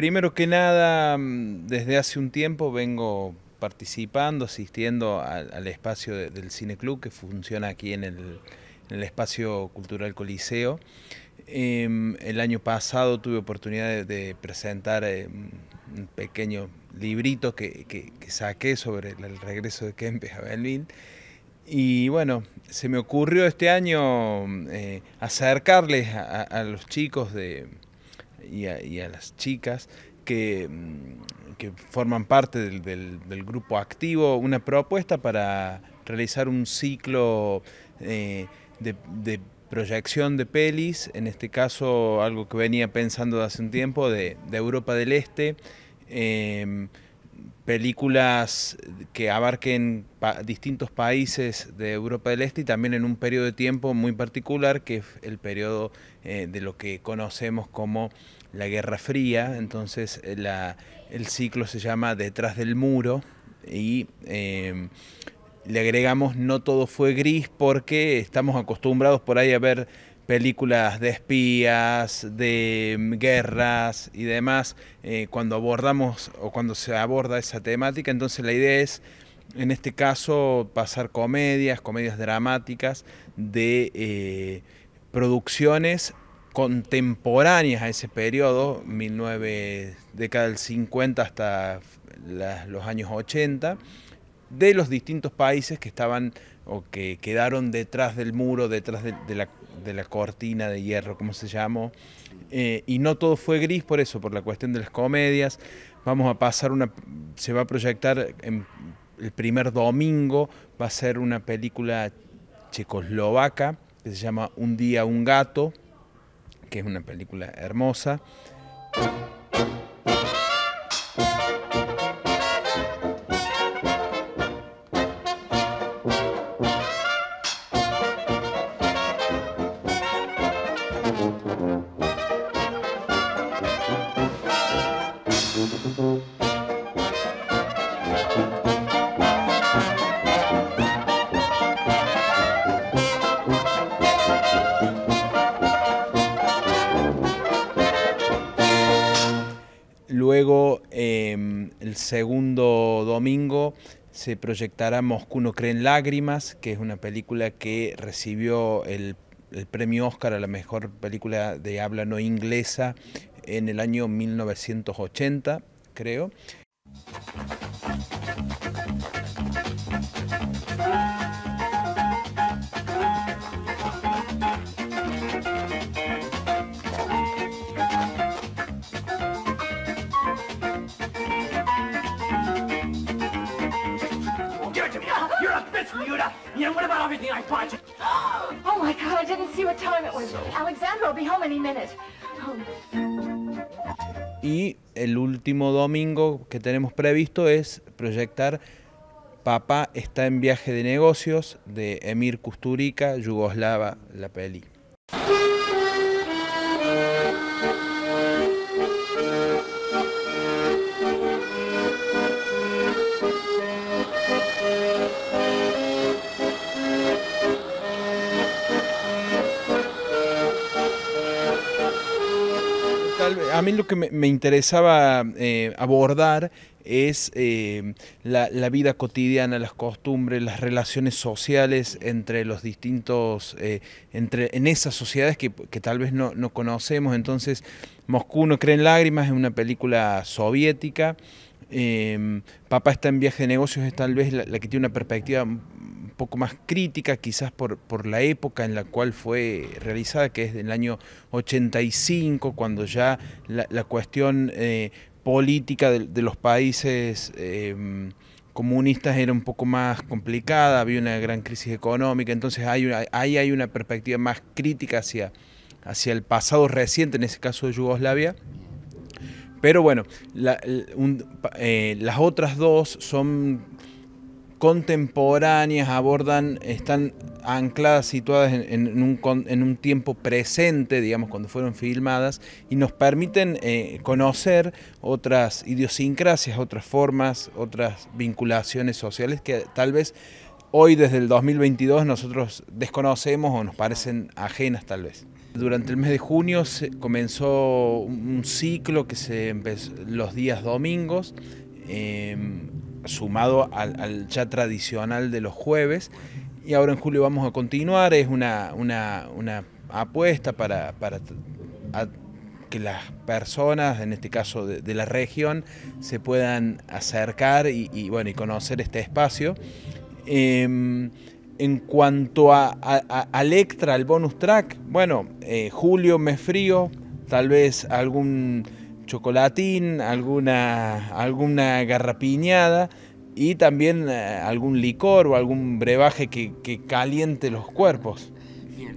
Primero que nada, mm, desde hace un tiempo vengo participando, asistiendo al, espacio del Cine Club que funciona aquí en el, espacio cultural Coliseo. Em, el año pasado tuve oportunidad de, presentar eh, un pequeño librito que, saqué sobre el, regreso de Kempes a Belvin. Y bueno, se me ocurrió este año eh, acercarles a los chicos de, y a, las chicas que, mm, forman parte del, grupo activo una propuesta para realizar un ciclo eh, de, proyección de pelis, en este caso algo que venía pensando hace un tiempo, de, Europa del Este. Em, películas que abarquen distintos países de Europa del Este y también en un periodo de tiempo muy particular, que es el periodo eh, de lo que conocemos como la Guerra Fría. Entonces eh, el ciclo se llama Detrás del Muro y em, le agregamos No todo fue gris porque estamos acostumbrados por ahí a ver películas de espías, de mm, guerras y demás, eh, cuando abordamos o cuando se aborda esa temática. Entonces la idea es, en este caso, pasar comedias, comedias dramáticas de eh, producciones contemporáneas a ese periodo, década del 50 hasta los años 80 de los distintos países que estaban o que quedaron detrás del muro, detrás de, la, cortina de hierro, como se llamó. Eh, y no todo fue gris por eso, por la cuestión de las comedias. Vamos a pasar una, se va a proyectar el primer domingo, va a ser una película checoslovaca que se llama Un día un gato, que es una película hermosa. El segundo domingo se proyectará Moscú no cree lágrimas, que es una película que recibió el, el premio Oscar a la mejor película de habla no inglesa en el año 1980, creo. You're a bitch, Muta. You know, what about everything I bought you? Oh, my God, I didn't see what time it was. So. Alexander will be home any minute. Oh. Y el último domingo que tenemos previsto es proyectar Papá está en viaje de negocios de Emir Kusturica, Yugoslava, la peli. a mí lo que me, interesaba eh, abordar es eh, la, vida cotidiana, las costumbres, las relaciones sociales entre los distintos, eh, entre, en esas sociedades que, tal vez no, conocemos. Entonces, Moscú no cree en lágrimas, es una película soviética. Papá está en viaje de negocios, es tal vez la que tiene una perspectiva poco más crítica, quizás por, la época en la cual fue realizada, que es del año 85, cuando ya la, cuestión eh, política de, los países em, comunistas era un poco más complicada, había una gran crisis económica, entonces hay ahí hay una perspectiva más crítica hacia, hacia el pasado reciente, en ese caso de Yugoslavia. Pero bueno, eh, las otras dos son contemporáneas, abordan, están ancladas, situadas en, un, tiempo presente, digamos, cuando fueron filmadas, y nos permiten eh, conocer otras idiosincrasias, otras formas, otras vinculaciones sociales que tal vez hoy desde el 2022 nosotros desconocemos o nos parecen ajenas tal vez. Durante el mes de junio se comenzó un ciclo que se empezó los días domingos. Em, sumado al, ya tradicional de los jueves. Y ahora en julio vamos a continuar, es una, una, una apuesta para, para que las personas, en este caso de, la región, se puedan acercar y, bueno, y conocer este espacio. Em, en cuanto a, a, al bonus track, bueno, eh, julio, mes frío, tal vez algún chocolatín, alguna, alguna garrapiñada y también eh, algún licor o algún brebaje que, caliente los cuerpos.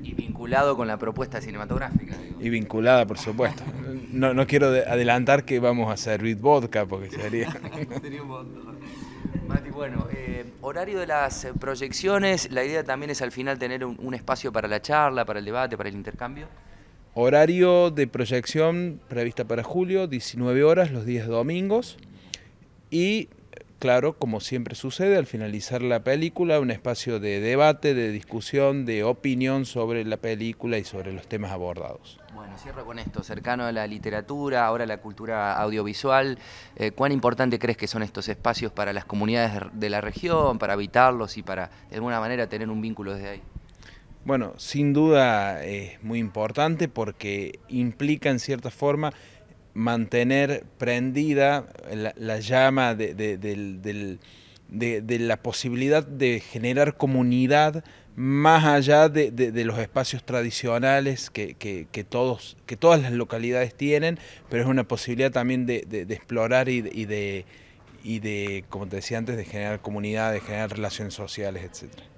y vinculado con la propuesta cinematográfica. Y vinculada, por supuesto. No, no quiero adelantar que vamos a servir vodka, porque sería... Mati, bueno, eh, horario de las proyecciones, la idea también es al final tener un espacio para la charla, para el debate, para el intercambio. Horario de proyección prevista para julio, 19 horas los 10 domingos. Y claro, como siempre sucede, al finalizar la película, un espacio de debate, de discusión, de opinión sobre la película y sobre los temas abordados. Bueno, cierro con esto, cercano a la literatura, ahora a la cultura audiovisual, eh, ¿cuán importante crees que son estos espacios para las comunidades de la región, para habitarlos y para de alguna manera tener un vínculo desde ahí? Bueno, sin duda es muy importante porque implica en cierta forma mantener prendida la, llama de, la posibilidad de generar comunidad más allá de, los espacios tradicionales que, todas las localidades tienen, pero es una posibilidad también de, explorar y, y de, y de, como te decía antes, de generar comunidad, de generar relaciones sociales, etcétera.